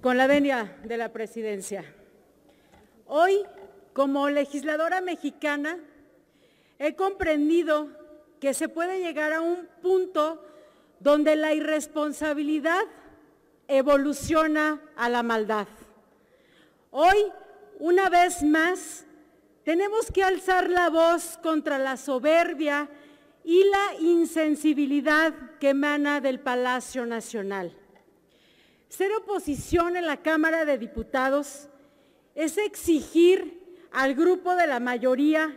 con la venia de la presidencia. Hoy, como legisladora mexicana, he comprendido que se puede llegar a un punto donde la irresponsabilidad evoluciona a la maldad. Hoy, una vez más, tenemos que alzar la voz contra la soberbia y la insensibilidad que emana del Palacio Nacional. Ser oposición en la Cámara de Diputados es exigir al grupo de la mayoría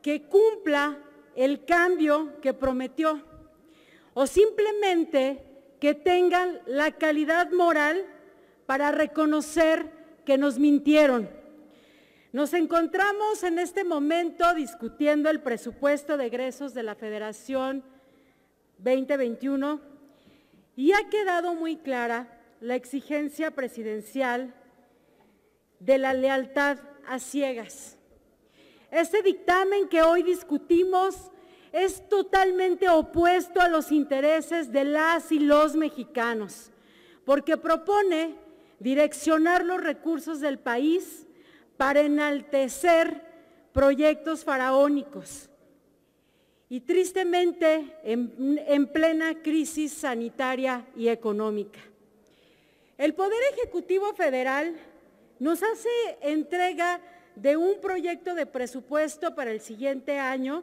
que cumpla el cambio que prometió o simplemente que tengan la calidad moral para reconocer que nos mintieron. Nos encontramos en este momento discutiendo el presupuesto de egresos de la Federación 2021 y ha quedado muy clara la exigencia presidencial de la lealtad a ciegas. Este dictamen que hoy discutimos es totalmente opuesto a los intereses de las y los mexicanos, porque propone direccionar los recursos del país para enaltecer proyectos faraónicos. Y tristemente, en, plena crisis sanitaria y económica. El Poder Ejecutivo Federal nos hace entrega de un proyecto de presupuesto para el siguiente año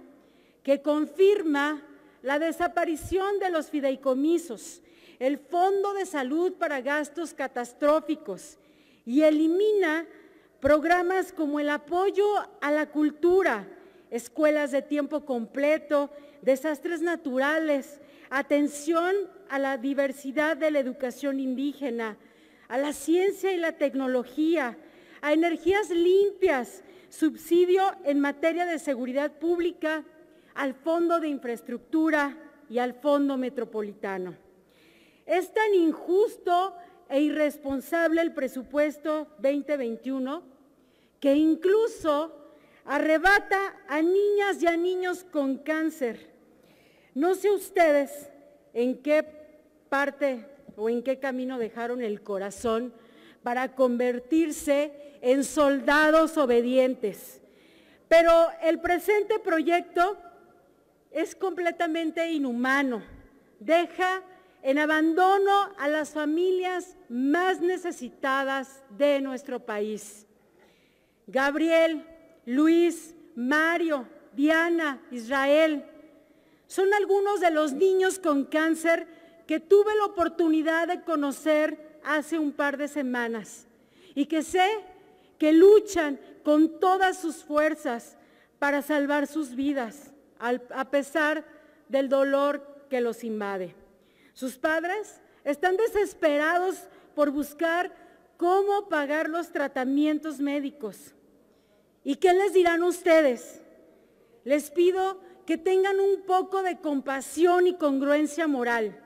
que confirma la desaparición de los fideicomisos, el Fondo de Salud para Gastos Catastróficos y elimina programas como el apoyo a la cultura, escuelas de tiempo completo, desastres naturales, atención a la diversidad de la educación indígena, a la ciencia y la tecnología, a energías limpias, subsidio en materia de seguridad pública, al Fondo de Infraestructura y al Fondo Metropolitano. Es tan injusto e irresponsable el presupuesto 2021 que incluso arrebata a niñas y a niños con cáncer no sé ustedes en qué parte o en qué camino dejaron el corazón para convertirse en soldados obedientes. Pero el presente proyecto es completamente inhumano. Deja en abandono a las familias más necesitadas de nuestro país. Gabriel, Luis, Mario, Diana, Israel, son algunos de los niños con cáncer que tuve la oportunidad de conocer hace un par de semanas y que sé que luchan con todas sus fuerzas para salvar sus vidas, a pesar del dolor que los invade. Sus padres están desesperados por buscar cómo pagar los tratamientos médicos. ¿Y qué les dirán ustedes? Les pido que tengan un poco de compasión y congruencia moral,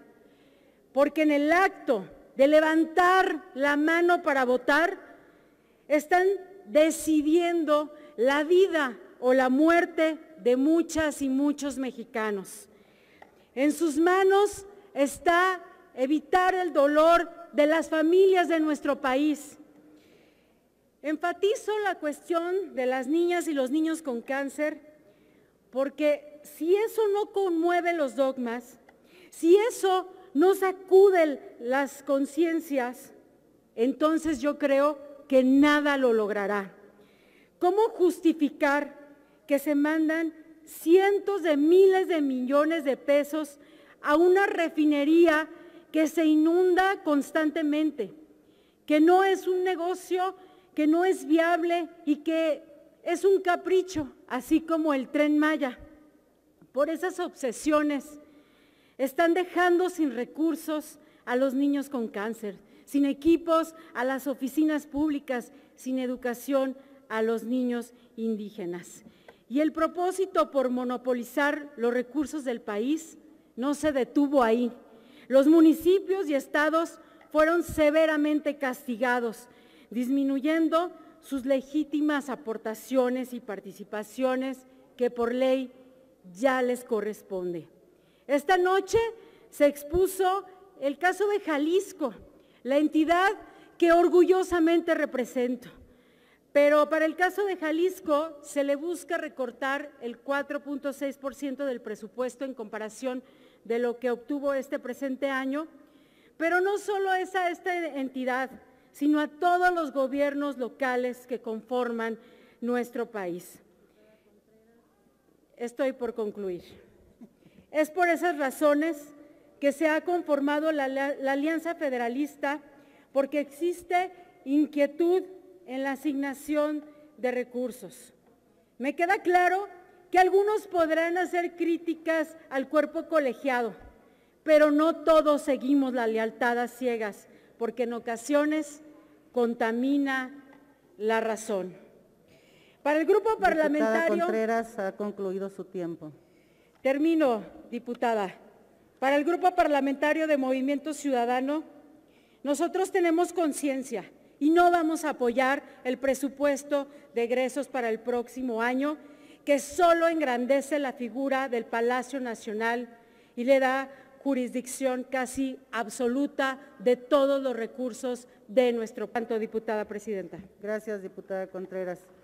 porque en el acto de levantar la mano para votar, están decidiendo la vida o la muerte de muchas y muchos mexicanos. En sus manos está evitar el dolor de las familias de nuestro país. Enfatizo la cuestión de las niñas y los niños con cáncer porque si eso no conmueve los dogmas, si eso no sacude las conciencias, entonces yo creo que nada lo logrará. ¿Cómo justificar que se mandan cientos de miles de millones de pesos a una refinería que se inunda constantemente, que no es un negocio, que no es viable y que es un capricho, así como el tren Maya. Por esas obsesiones están dejando sin recursos a los niños con cáncer, sin equipos a las oficinas públicas, sin educación a los niños indígenas. Y el propósito por monopolizar los recursos del país no se detuvo ahí. Los municipios y estados fueron severamente castigados, disminuyendo sus legítimas aportaciones y participaciones que por ley ya les corresponde. Esta noche se expuso el caso de Jalisco, la entidad que orgullosamente represento. Pero para el caso de Jalisco se le busca recortar el 4.6% del presupuesto en comparación de lo que obtuvo este presente año. Pero no solo es a esta entidad, sino a todos los gobiernos locales que conforman nuestro país. Estoy por concluir. Es por esas razones que se ha conformado la, Alianza Federalista, porque existe inquietud en la asignación de recursos. Me queda claro que algunos podrán hacer críticas al cuerpo colegiado, pero no todos seguimos la lealtad a ciegas porque en ocasiones contamina la razón. Para el grupo parlamentario... Diputada Contreras ha concluido su tiempo. Termino, diputada. Para el grupo parlamentario de Movimiento Ciudadano, nosotros tenemos conciencia y no vamos a apoyar el presupuesto de egresos para el próximo año, que solo engrandece la figura del Palacio Nacional y le da jurisdicción casi absoluta de todos los recursos de nuestro. Tanto, diputada presidenta. Gracias, diputada Contreras.